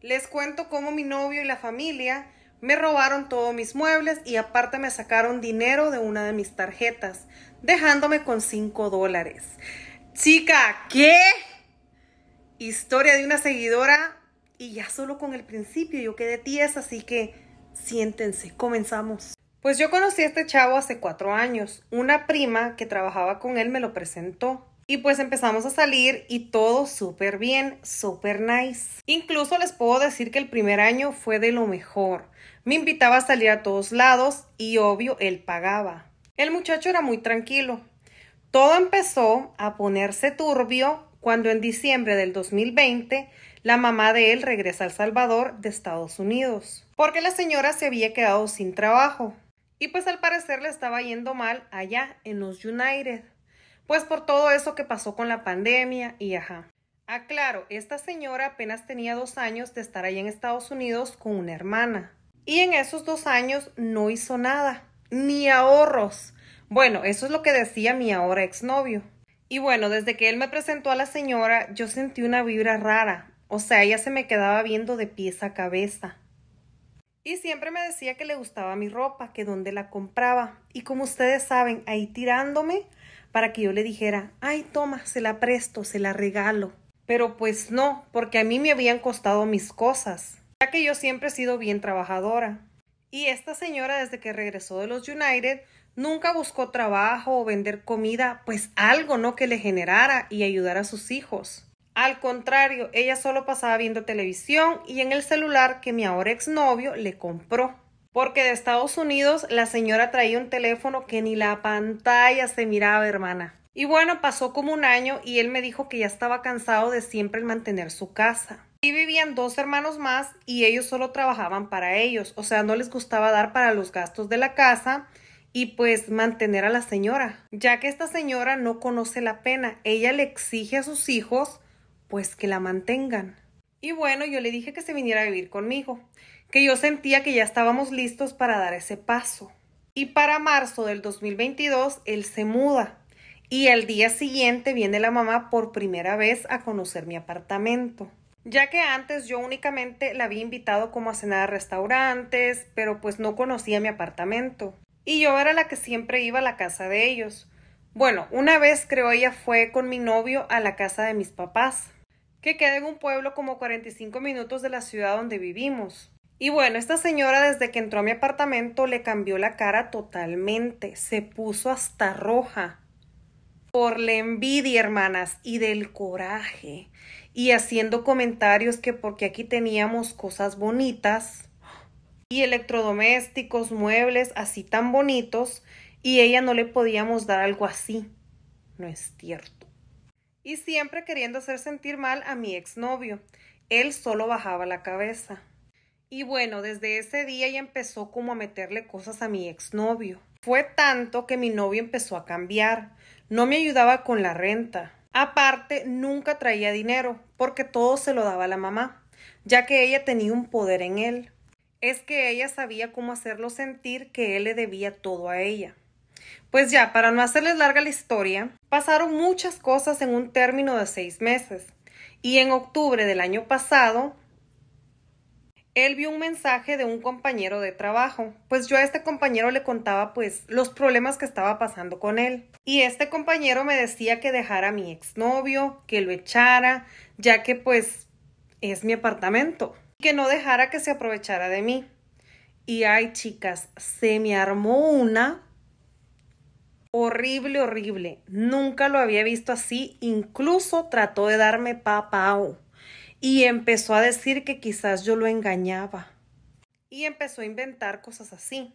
Les cuento cómo mi novio y la familia me robaron todos mis muebles y aparte me sacaron dinero de una de mis tarjetas, dejándome con 5 dólares. Chica, ¿qué? Historia de una seguidora y ya solo con el principio yo quedé tiesa, así que siéntense, comenzamos. Pues yo conocí a este chavo hace cuatro años. Una prima que trabajaba con él me lo presentó. Y pues empezamos a salir y todo súper bien, súper nice. Incluso les puedo decir que el primer año fue de lo mejor. Me invitaba a salir a todos lados y obvio él pagaba. El muchacho era muy tranquilo. Todo empezó a ponerse turbio cuando en diciembre del 2020 la mamá de él regresa a El Salvador de Estados Unidos, porque la señora se había quedado sin trabajo. Y pues al parecer le estaba yendo mal allá en los United. Pues por todo eso que pasó con la pandemia y ajá. Aclaro, ah, esta señora apenas tenía dos años de estar ahí en Estados Unidos con una hermana. Y en esos dos años no hizo nada, ni ahorros. Bueno, eso es lo que decía mi ahora exnovio. Y bueno, desde que él me presentó a la señora, yo sentí una vibra rara. O sea, ella se me quedaba viendo de pies a cabeza. Y siempre me decía que le gustaba mi ropa, que dónde la compraba. Y como ustedes saben, ahí tirándome, para que yo le dijera, ay, toma, se la presto, se la regalo. Pero pues no, porque a mí me habían costado mis cosas, ya que yo siempre he sido bien trabajadora. Y esta señora desde que regresó de los United nunca buscó trabajo o vender comida, pues algo, ¿no? Que le generara y ayudara a sus hijos. Al contrario, ella solo pasaba viendo televisión y en el celular que mi ahora exnovio le compró. Porque de Estados Unidos la señora traía un teléfono que ni la pantalla se miraba, hermana. Y bueno, pasó como un año y él me dijo que ya estaba cansado de siempre mantener su casa. Y vivían dos hermanos más y ellos solo trabajaban para ellos, o sea, no les gustaba dar para los gastos de la casa y pues mantener a la señora, ya que esta señora no conoce la pena, ella le exige a sus hijos pues que la mantengan. Y bueno, yo le dije que se viniera a vivir conmigo que yo sentía que ya estábamos listos para dar ese paso. Y para marzo del 2022 él se muda y al día siguiente viene la mamá por primera vez a conocer mi apartamento. Ya que antes yo únicamente la había invitado como a cenar a restaurantes, pero pues no conocía mi apartamento. Y yo era la que siempre iba a la casa de ellos. Bueno, una vez creo ella fue con mi novio a la casa de mis papás, que queda en un pueblo como 45 minutos de la ciudad donde vivimos. Y bueno, esta señora desde que entró a mi apartamento le cambió la cara totalmente, se puso hasta roja por la envidia, hermanas, y del coraje, y haciendo comentarios que porque aquí teníamos cosas bonitas y electrodomésticos, muebles así tan bonitos, y ella no le podíamos dar algo así. No es cierto. Y siempre queriendo hacer sentir mal a mi exnovio. Él solo bajaba la cabeza. Y bueno, desde ese día ya empezó como a meterle cosas a mi exnovio. Fue tanto que mi novio empezó a cambiar. No me ayudaba con la renta. Aparte, nunca traía dinero, porque todo se lo daba la mamá, ya que ella tenía un poder en él. Es que ella sabía cómo hacerlo sentir que él le debía todo a ella. Pues ya, para no hacerles larga la historia, pasaron muchas cosas en un término de seis meses, y en octubre del año pasado él vio un mensaje de un compañero de trabajo. Pues yo a este compañero le contaba pues los problemas que estaba pasando con él. Y este compañero me decía que dejara a mi exnovio, que lo echara, ya que pues es mi apartamento. Que no dejara que se aprovechara de mí. Y ay chicas, se me armó una horrible, horrible. Nunca lo había visto así. Incluso trató de darme papao y empezó a decir que quizás yo lo engañaba y empezó a inventar cosas así.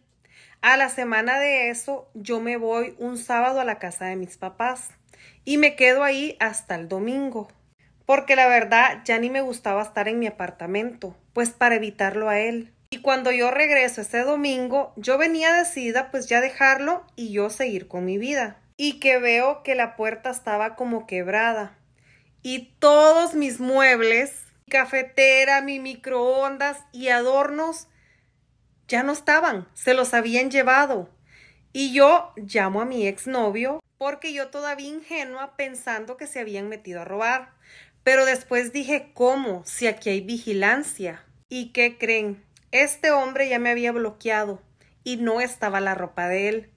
A la semana de eso, yo me voy un sábado a la casa de mis papás y me quedo ahí hasta el domingo, porque la verdad ya ni me gustaba estar en mi apartamento, pues para evitarlo a él. Y cuando yo regreso ese domingo, yo venía decidida pues ya dejarlo y yo seguir con mi vida. Y que veo que la puerta estaba como quebrada y todos mis muebles cafetera, mi microondas y adornos ya no estaban, se los habían llevado. Y yo llamo a mi exnovio porque yo todavía ingenua pensando que se habían metido a robar. Pero después dije, ¿cómo? Si aquí hay vigilancia. ¿Y qué creen? Este hombre ya me había bloqueado y no estaba la ropa de él.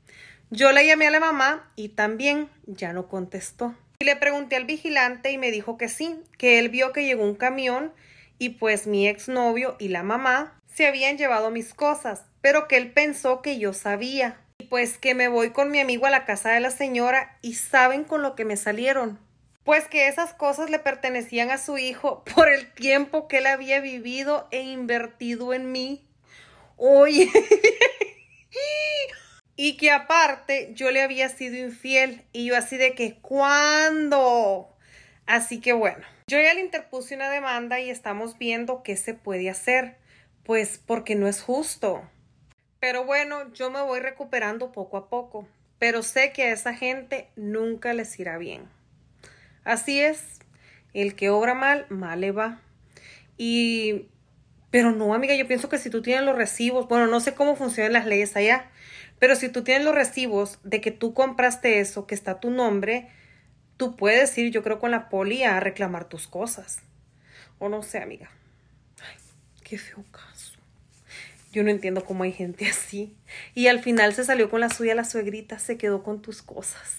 Yo le llamé a la mamá y también ya no contestó. Y le pregunté al vigilante y me dijo que sí, que él vio que llegó un camión y pues mi exnovio y la mamá se habían llevado mis cosas, pero que él pensó que yo sabía. Y pues que me voy con mi amigo a la casa de la señora y saben con lo que me salieron. Pues que esas cosas le pertenecían a su hijo por el tiempo que él había vivido e invertido en mí. Oye. y que aparte yo le había sido infiel y yo así de que ¿cuándo? Así que bueno, yo ya le interpuse una demanda y estamos viendo qué se puede hacer, pues porque no es justo. Pero bueno, yo me voy recuperando poco a poco, pero sé que a esa gente nunca les irá bien. Así es, el que obra mal, mal le va. Y pero no, amiga, yo pienso que si tú tienes los recibos, bueno, no sé cómo funcionan las leyes allá, pero si tú tienes los recibos de que tú compraste eso, que está tu nombre, tú puedes ir, yo creo, con la poli a reclamar tus cosas. O no sé, amiga. Ay, qué feo caso. Yo no entiendo cómo hay gente así. Y al final se salió con la suya la suegrita, se quedó con tus cosas.